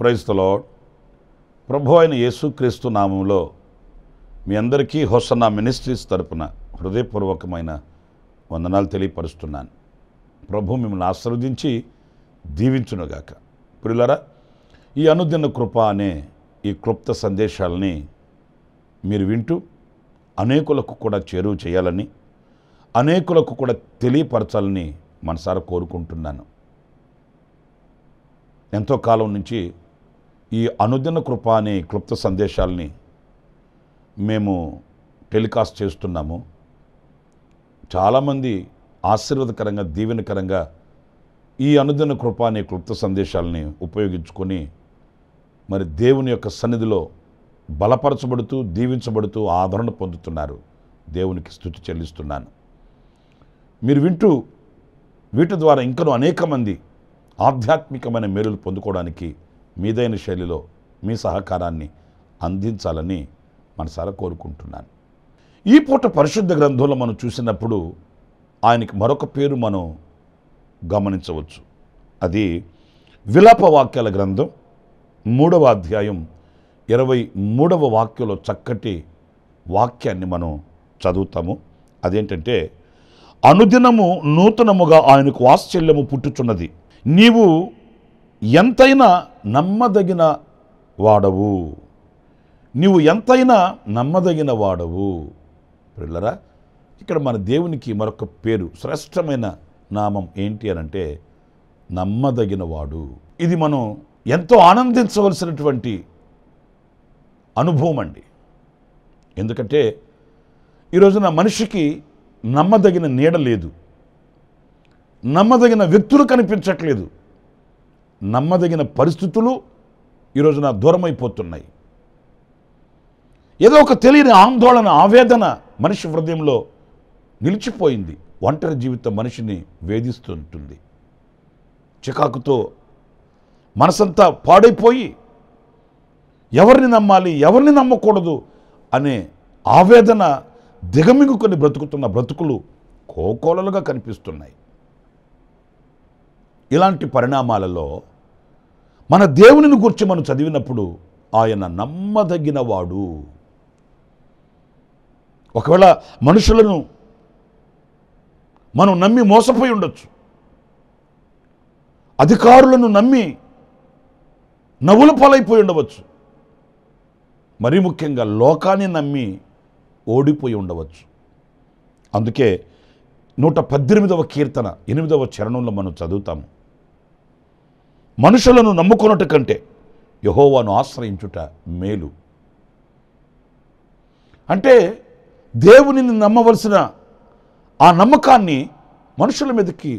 ప్రైస్తలో ప్రభు అయిన యేసుక్రీస్తు నామంలో మీ అందరికీ హొసన్న మినిస్ట్రీస్ తరపున హృదయపూర్వకమైన వందనాలు తెలియపరుస్తున్నాను ప్రభు మిమ్మల్ని ఆశీర్వదించి దీవించునుగాక పిల్లరా ఈ అనుదిన కృప అనే ఈ క్లుప్త సందేశాలని మీరు వింటూ అనేకులకు కూడా చేరువ చేయాలని అనేకులకు కూడా తెలియపరచాలని మనసారా కోరుకుంటున్నాను ఎంతో కాలం నుంచి ఈ అనుదిన కృప అనే క్లుప్త సందేశాలని మేము టెలికాస్ట్ చేస్తున్నాము చాలామంది ఆశీర్వాదకరంగా దీవెనకరంగా ఈ అనుదిన కృప అనే క్లుప్త సందేశాలని ఉపయోగించుకొని మరి దేవుని యొక్క సన్నిధిలో బలపరచబడుతూ దీవించబడుతూ ఆదరణ పొందుతున్నారు దేవునికి స్థుతి చెల్లిస్తున్నాను మీరు వింటూ వీటి ద్వారా ఇంకనూ అనేక మంది ఆధ్యాత్మికమైన మేలులు పొందుకోవడానికి మీదైన శైలిలో మీ సహకారాన్ని అందించాలని మనసారా కోరుకుంటున్నాను ఈ పూట పరిశుద్ధ గ్రంథంలో మనం చూసినప్పుడు ఆయనకి మరొక పేరు మనం గమనించవచ్చు అది విలాప వాక్యాల గ్రంథం మూడవ అధ్యాయం ఇరవై మూడవ వాక్యంలో చక్కటి వాక్యాన్ని మనం చదువుతాము అదేంటంటే అనుదినము నూతనముగా ఆయనకు వాత్సల్యము పుట్టుచున్నది నీవు ఎంతైనా నమ్మదగిన వాడవు నీవు ఎంతైనా నమ్మదగిన వాడవు పిల్లరా ఇక్కడ మన దేవునికి మరొక పేరు శ్రేష్టమైన నామం ఏంటి అనంటే నమ్మదగిన వాడు ఇది మనం ఎంతో ఆనందించవలసినటువంటి అనుభవం అండి ఎందుకంటే ఈరోజున మనిషికి నమ్మదగిన నీడ లేదు నమ్మదగిన వ్యక్తులు కనిపించట్లేదు నమ్మదగిన పరిస్థితులు ఈరోజున దూరమైపోతున్నాయి ఏదో ఒక తెలియని ఆందోళన ఆవేదన మనిషి హృదయంలో నిలిచిపోయింది ఒంటరి జీవితం మనిషిని వేధిస్తుంటుంది చికాకుతో మనసంతా పాడైపోయి ఎవరిని నమ్మాలి ఎవరిని నమ్మకూడదు అనే ఆవేదన దిగమింగుకొని బ్రతుకుతున్న బ్రతుకులు కోకోలలుగా కనిపిస్తున్నాయి ఇలాంటి పరిణామాలలో మన దేవునిని గురించి మనం చదివినప్పుడు ఆయన నమ్మదగినవాడు ఒకవేళ మనుషులను మనం నమ్మి మోసపోయి ఉండొచ్చు అధికారులను నమ్మి నవ్వులు పాలైపోయి ఉండవచ్చు మరీ ముఖ్యంగా లోకాన్ని నమ్మి ఓడిపోయి ఉండవచ్చు అందుకే నూట పద్దెనిమిదవ కీర్తన ఎనిమిదవ చరణంలో మనం చదువుతాము మనుషులను నమ్ముకున్నట్టు కంటే యహోవాను ఆశ్రయించుట మేలు అంటే దేవుని నమ్మవలసిన ఆ నమ్మకాన్ని మనుషుల మీదకి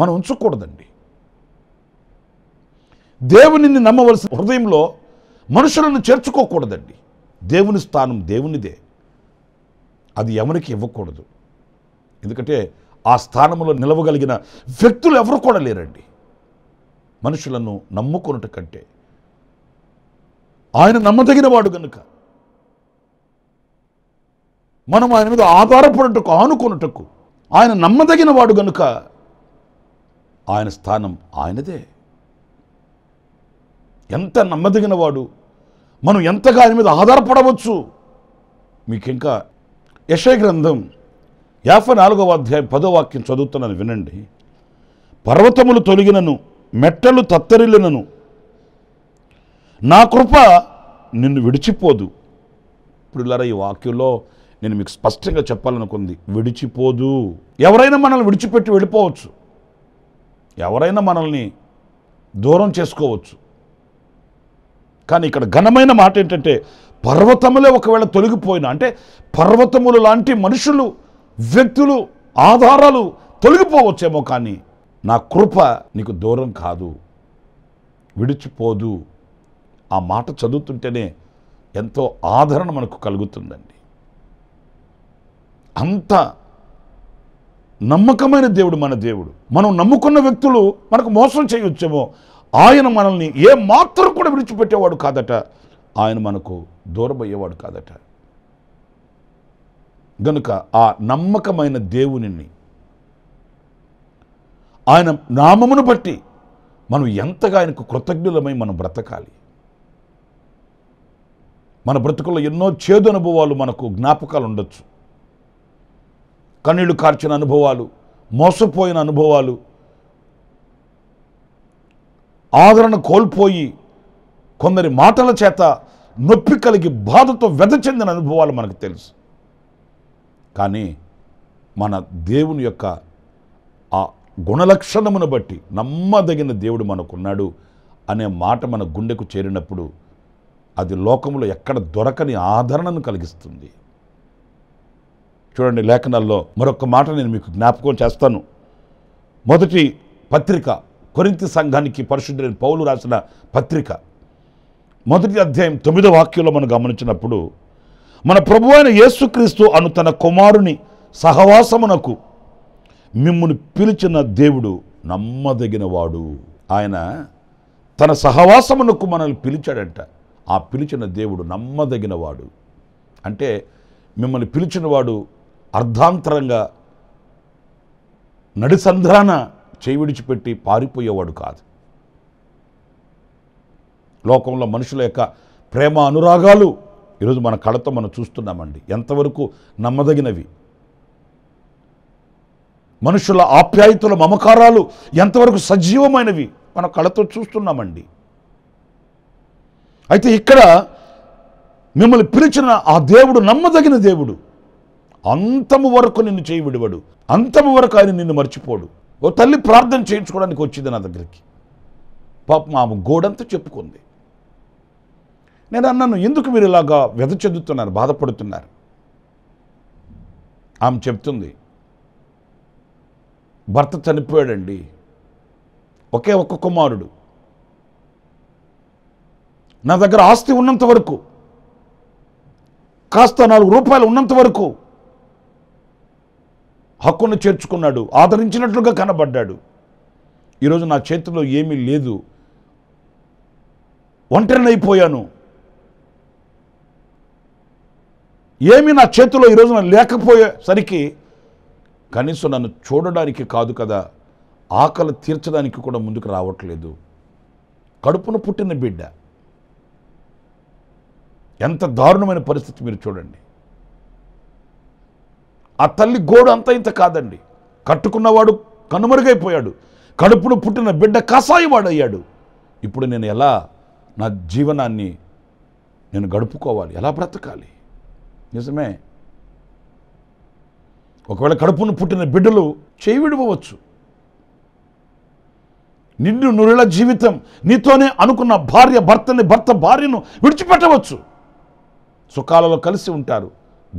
మనం ఉంచకూడదండి దేవునిని నమ్మవలసిన హృదయంలో మనుషులను చేర్చుకోకూడదండి దేవుని స్థానం దేవునిదే అది ఎవరికి ఇవ్వకూడదు ఎందుకంటే ఆ స్థానంలో నిలవగలిగిన వ్యక్తులు ఎవరు కూడా లేరండి మనుషులను నమ్ముకొనుట కంటే ఆయన నమ్మదగిన వాడు కనుక మనం ఆయన మీద ఆధారపడటకు ఆనుకున్నటకు ఆయన నమ్మదగిన వాడు గనుక ఆయన స్థానం ఆయనదే ఎంత నమ్మదగిన వాడు మనం ఎంతగా ఆయన మీద ఆధారపడవచ్చు మీకు ఇంకా యశయ గ్రంథం యాభై నాలుగవ అధ్యాయం పదో వాక్యం చదువుతున్నాను వినండి పర్వతములు తొలగినను మెట్టలు తత్తరిల్లినను నా కృప నిన్ను విడిచిపోదు ఇప్పుడు ఈ వాక్యంలో నేను మీకు స్పష్టంగా చెప్పాలనుకుంది విడిచిపోదు ఎవరైనా మనల్ని విడిచిపెట్టి వెళ్ళిపోవచ్చు ఎవరైనా మనల్ని దూరం చేసుకోవచ్చు కానీ ఇక్కడ ఘనమైన మాట ఏంటంటే పర్వతములే ఒకవేళ తొలగిపోయిన అంటే పర్వతములు లాంటి మనుషులు వ్యక్తులు ఆధారాలు తొలగిపోవచ్చేమో కానీ నా కృప నీకు దూరం కాదు విడిచిపోదు ఆ మాట చదువుతుంటేనే ఎంతో ఆదరణ మనకు కలుగుతుందండి అంత నమ్మకమైన దేవుడు మన దేవుడు మనం నమ్ముకున్న వ్యక్తులు మనకు మోసం చేయొచ్చేమో ఆయన మనల్ని ఏ మాత్రం కూడా విడిచిపెట్టేవాడు కాదట ఆయన మనకు దూరం అయ్యేవాడు కాదట గనుక ఆ నమ్మకమైన దేవునిని ఆయన నామమును బట్టి మనం ఎంతగా ఆయనకు కృతజ్ఞులమై మనం బ్రతకాలి మన బ్రతుకుల్లో ఎన్నో చేదు అనుభవాలు మనకు జ్ఞాపకాలు ఉండొచ్చు కన్నీళ్లు కార్చిన అనుభవాలు మోసపోయిన అనుభవాలు ఆదరణ కోల్పోయి కొందరి మాటల చేత నొప్పి కలిగి బాధతో చెందిన అనుభవాలు మనకు తెలుసు కానీ మన దేవుని యొక్క గుణలక్షణమును బట్టి నమ్మదగిన దేవుడు మనకున్నాడు అనే మాట మన గుండెకు చేరినప్పుడు అది లోకంలో ఎక్కడ దొరకని ఆదరణను కలిగిస్తుంది చూడండి లేఖనాల్లో మరొక మాట నేను మీకు జ్ఞాపకం చేస్తాను మొదటి పత్రిక కొరింత సంఘానికి పరిశుద్ధులైన పౌలు రాసిన పత్రిక మొదటి అధ్యాయం తొమ్మిదో వాక్యంలో మనం గమనించినప్పుడు మన ప్రభు అయిన యేసుక్రీస్తు అను తన కుమారుని సహవాసమునకు మిమ్మల్ని పిలిచిన దేవుడు నమ్మదగినవాడు ఆయన తన సహవాసమునకు మనల్ని పిలిచాడంట ఆ పిలిచిన దేవుడు నమ్మదగినవాడు అంటే మిమ్మల్ని పిలిచినవాడు అర్ధాంతరంగా నడిసంధాన చేయిడిచిపెట్టి పారిపోయేవాడు కాదు లోకంలో మనుషుల యొక్క ప్రేమ అనురాగాలు ఈరోజు మన కళతో మనం చూస్తున్నామండి ఎంతవరకు నమ్మదగినవి మనుషుల ఆప్యాయతల మమకారాలు ఎంతవరకు సజీవమైనవి మన కళతో చూస్తున్నామండి అయితే ఇక్కడ మిమ్మల్ని పిలిచిన ఆ దేవుడు నమ్మదగిన దేవుడు అంతము వరకు నిన్ను చేయి విడివడు అంతము వరకు ఆయన నిన్ను మర్చిపోడు ఓ తల్లి ప్రార్థన చేయించుకోవడానికి వచ్చింది నా దగ్గరికి పాప మా గోడంతా చెప్పుకుంది నేను అన్నాను ఎందుకు మీరు ఇలాగా వెద చెందుతున్నారు బాధపడుతున్నారు ఆమె చెప్తుంది భర్త చనిపోయాడండి ఒకే ఒక్క కుమారుడు నా దగ్గర ఆస్తి ఉన్నంత వరకు కాస్త నాలుగు రూపాయలు ఉన్నంత వరకు హక్కును చేర్చుకున్నాడు ఆదరించినట్లుగా కనబడ్డాడు ఈరోజు నా చేతిలో ఏమీ లేదు ఒంటరినైపోయాను ఏమీ నా చేతిలో ఈరోజున లేకపోయేసరికి కనీసం నన్ను చూడడానికి కాదు కదా ఆకలి తీర్చడానికి కూడా ముందుకు రావట్లేదు కడుపున పుట్టిన బిడ్డ ఎంత దారుణమైన పరిస్థితి మీరు చూడండి ఆ తల్లి గోడు అంత ఇంత కాదండి కట్టుకున్నవాడు కనుమరుగైపోయాడు కడుపును పుట్టిన బిడ్డ కసాయివాడయ్యాడు ఇప్పుడు నేను ఎలా నా జీవనాన్ని నేను గడుపుకోవాలి ఎలా బ్రతకాలి నిజమే ఒకవేళ కడుపును పుట్టిన బిడ్డలు చేయి విడిపోవచ్చు నిన్ను నురుల జీవితం నీతోనే అనుకున్న భార్య భర్తని భర్త భార్యను విడిచిపెట్టవచ్చు సుఖాలలో కలిసి ఉంటారు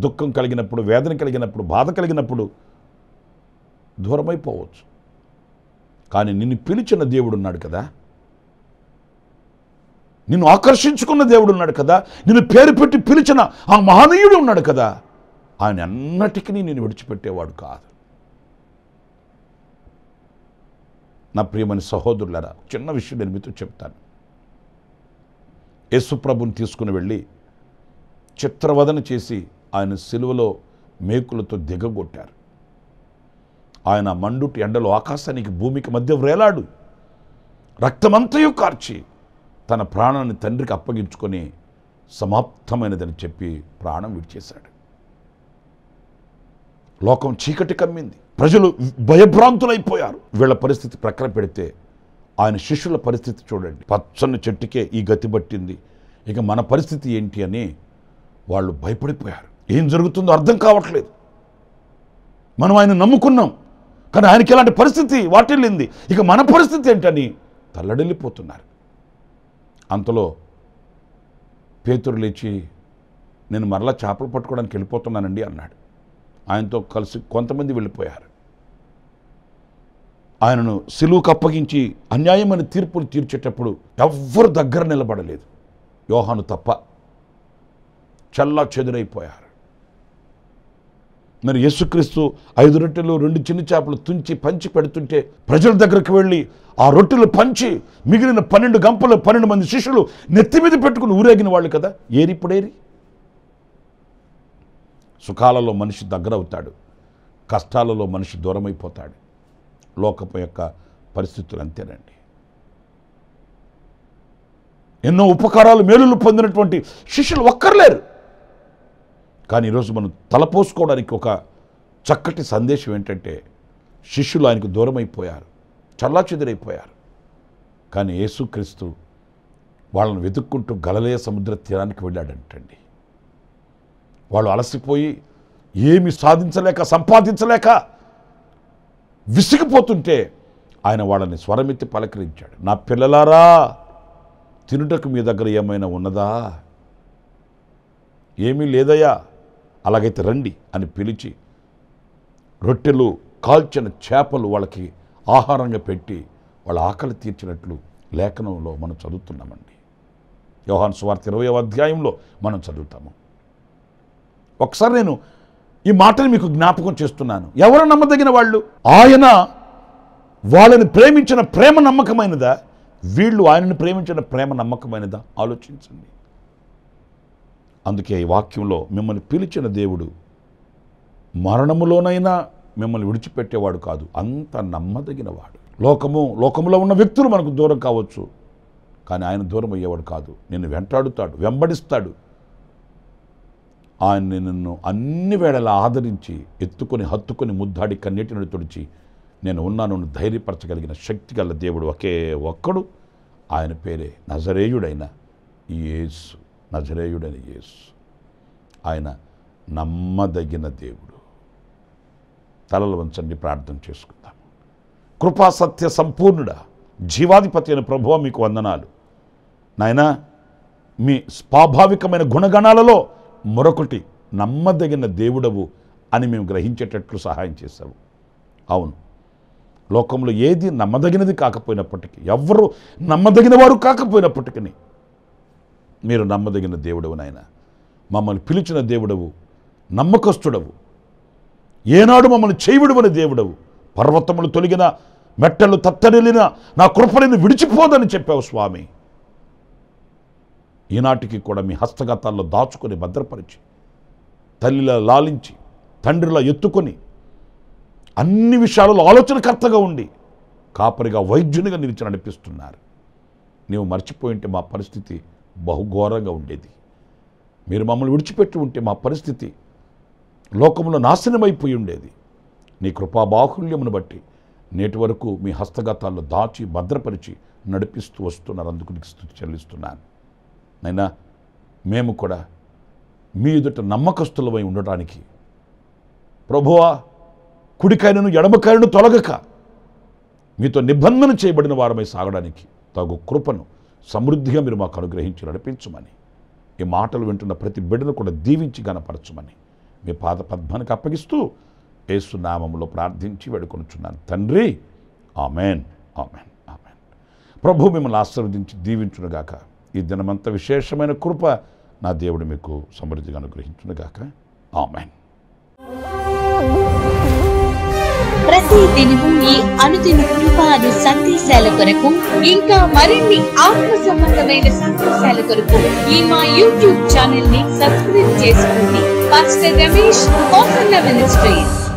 దుఃఖం కలిగినప్పుడు వేదన కలిగినప్పుడు బాధ కలిగినప్పుడు దూరమైపోవచ్చు కానీ నిన్ను పిలిచిన దేవుడు ఉన్నాడు కదా నిన్ను ఆకర్షించుకున్న దేవుడు ఉన్నాడు కదా నిన్ను పేరు పెట్టి పిలిచిన ఆ మహనీయుడు ఉన్నాడు కదా ఆయన అన్నటికీ నేను విడిచిపెట్టేవాడు కాదు నా ప్రియమని సహోదరులరా చిన్న విషయం నేను మీతో చెప్తాను యేసుప్రభుని తీసుకుని వెళ్ళి చిత్రవదన చేసి ఆయన సిలువలో మేకులతో దిగగొట్టారు ఆయన మండుటి ఎండలో ఆకాశానికి భూమికి మధ్య వ్రేలాడు రక్తమంతయు కార్చి తన ప్రాణాన్ని తండ్రికి అప్పగించుకొని సమాప్తమైనదని చెప్పి ప్రాణం విడిచేశాడు లోకం చీకటి కమ్మింది ప్రజలు భయభ్రాంతులైపోయారు వీళ్ళ పరిస్థితి ప్రక్కన పెడితే ఆయన శిష్యుల పరిస్థితి చూడండి పచ్చని చెట్టుకే ఈ గతి పట్టింది ఇక మన పరిస్థితి ఏంటి అని వాళ్ళు భయపడిపోయారు ఏం జరుగుతుందో అర్థం కావట్లేదు మనం ఆయన నమ్ముకున్నాం కానీ ఆయనకి ఇలాంటి పరిస్థితి వాటిల్లింది ఇక మన పరిస్థితి ఏంటని తల్లడిల్లిపోతున్నారు అంతలో పేతురు లేచి నేను మరలా చేపలు పట్టుకోవడానికి వెళ్ళిపోతున్నానండి అన్నాడు ఆయనతో కలిసి కొంతమంది వెళ్ళిపోయారు ఆయనను సిలువుకు అప్పగించి అన్యాయమైన తీర్పులు తీర్చేటప్పుడు ఎవ్వరు దగ్గర నిలబడలేదు యోహాను తప్ప చల్లా చెదురైపోయారు మరి యేసుక్రీస్తు ఐదు రొట్టెలు రెండు చిన్న చేపలు తుంచి పంచి పెడుతుంటే ప్రజల దగ్గరికి వెళ్ళి ఆ రొట్టెలు పంచి మిగిలిన పన్నెండు గంపలు పన్నెండు మంది శిష్యులు నెత్తి మీద పెట్టుకుని ఊరేగిన వాళ్ళు కదా ఏరిప్పుడేరి సుఖాలలో మనిషి దగ్గరవుతాడు కష్టాలలో మనిషి దూరమైపోతాడు లోకపు యొక్క పరిస్థితులు అంతేనండి ఎన్నో ఉపకారాలు మేలులు పొందినటువంటి శిష్యులు ఒక్కర్లేరు కానీ ఈరోజు మనం తలపోసుకోవడానికి ఒక చక్కటి సందేశం ఏంటంటే శిష్యులు ఆయనకు దూరం అయిపోయారు చల్లా చెదిరైపోయారు కానీ యేసుక్రీస్తు వాళ్ళని వెతుక్కుంటూ గలలే సముద్ర తీరానికి వెళ్ళాడంటండి వాళ్ళు అలసిపోయి ఏమి సాధించలేక సంపాదించలేక విసిగిపోతుంటే ఆయన వాళ్ళని స్వరమెత్తి పలకరించాడు నా పిల్లలారా తినుటకు మీ దగ్గర ఏమైనా ఉన్నదా ఏమీ లేదయ్యా అలాగైతే రండి అని పిలిచి రొట్టెలు కాల్చిన చేపలు వాళ్ళకి ఆహారంగా పెట్టి వాళ్ళ ఆకలి తీర్చినట్లు లేఖనంలో మనం చదువుతున్నామండి యోహాన్ సువార్త ఇరవై అధ్యాయంలో మనం చదువుతాము ఒకసారి నేను ఈ మాటని మీకు జ్ఞాపకం చేస్తున్నాను ఎవరు నమ్మదగిన వాళ్ళు ఆయన వాళ్ళని ప్రేమించిన ప్రేమ నమ్మకమైనదా వీళ్ళు ఆయనను ప్రేమించిన ప్రేమ నమ్మకమైనదా ఆలోచించండి అందుకే ఈ వాక్యంలో మిమ్మల్ని పిలిచిన దేవుడు మరణములోనైనా మిమ్మల్ని విడిచిపెట్టేవాడు కాదు అంత నమ్మదగినవాడు లోకము లోకంలో ఉన్న వ్యక్తులు మనకు దూరం కావచ్చు కానీ ఆయన దూరం అయ్యేవాడు కాదు నిన్ను వెంటాడుతాడు వెంబడిస్తాడు ఆయన నిన్ను అన్ని వేళలా ఆదరించి ఎత్తుకొని హత్తుకొని ముద్దాడి కన్నీటిని తుడిచి నేను ఉన్నాను ధైర్యపరచగలిగిన శక్తి గల దేవుడు ఒకే ఒక్కడు ఆయన పేరే నజరేయుడైన యేసు నజరేయుడైన యేసు ఆయన నమ్మదగిన దేవుడు తలలు వంచండి ప్రార్థన చేసుకుందాం కృపా సత్య సంపూర్ణుడా జీవాధిపతి అయిన ప్రభువ మీకు వందనాలు నాయన మీ స్వాభావికమైన గుణగణాలలో మరొకటి నమ్మదగిన దేవుడవు అని మేము గ్రహించేటట్లు సహాయం చేశావు అవును లోకంలో ఏది నమ్మదగినది కాకపోయినప్పటికీ ఎవరు నమ్మదగిన వారు కాకపోయినప్పటికీ మీరు నమ్మదగిన దేవుడవు నాయన మమ్మల్ని పిలిచిన దేవుడవు నమ్మకస్తుడవు ఏనాడు మమ్మల్ని చేయుడువని దేవుడవు పర్వతములు తొలగిన మెట్టలు తత్తరిలిన నా కృపలను విడిచిపోదని చెప్పావు స్వామి ఈనాటికి కూడా మీ హస్తగతాల్లో దాచుకొని భద్రపరిచి తల్లిలో లాలించి తండ్రిలో ఎత్తుకొని అన్ని విషయాలలో ఆలోచనకర్తగా ఉండి కాపరిగా వైద్యునిగా నిలిచి నడిపిస్తున్నారు నీవు ఉంటే మా పరిస్థితి బహుఘోరంగా ఉండేది మీరు మమ్మల్ని విడిచిపెట్టి ఉంటే మా పరిస్థితి లోకంలో నాశనమైపోయి ఉండేది నీ కృపా బాహుల్యమును బట్టి నేటి వరకు మీ హస్తగతాల్లో దాచి భద్రపరిచి నడిపిస్తూ వస్తున్నారు అందుకు నీకు స్థుతి చెల్లిస్తున్నాను నైనా మేము కూడా మీ ఎదుట నమ్మకస్తులమై ఉండటానికి ప్రభువా కుడికాయను ఎడమకాయను తొలగక మీతో నిబంధన చేయబడిన వారమై సాగడానికి తగు కృపను సమృద్ధిగా మీరు మాకు అనుగ్రహించి నడిపించమని ఈ మాటలు వింటున్న ప్రతి బిడ్డను కూడా దీవించి గనపరచమని మీ పాద పద్మానికి అప్పగిస్తూ ఏసునామంలో ప్రార్థించి వేడుకొనుచున్నాను తండ్రి ఆమెన్ ఆమెన్ ఆమెన్ ప్రభు మిమ్మల్ని ఆశీర్వదించి దీవించునుగాక ఈ దినమంత విశేషమైన కృప నా దేవుడు మీకు సమృద్ధిగా అనుగ్రహించునుగాక ఆమెన్ ప్రతి దినము ఈ అనుదిన కృపాది సందేశాల కొరకు ఇంకా మరిన్ని ఆత్మ సంబంధమైన సందేశాల కొరకు ఈ మా యూట్యూబ్ ఛానల్ ని సబ్స్క్రైబ్ చేసుకోండి పాస్టర్ రమేష్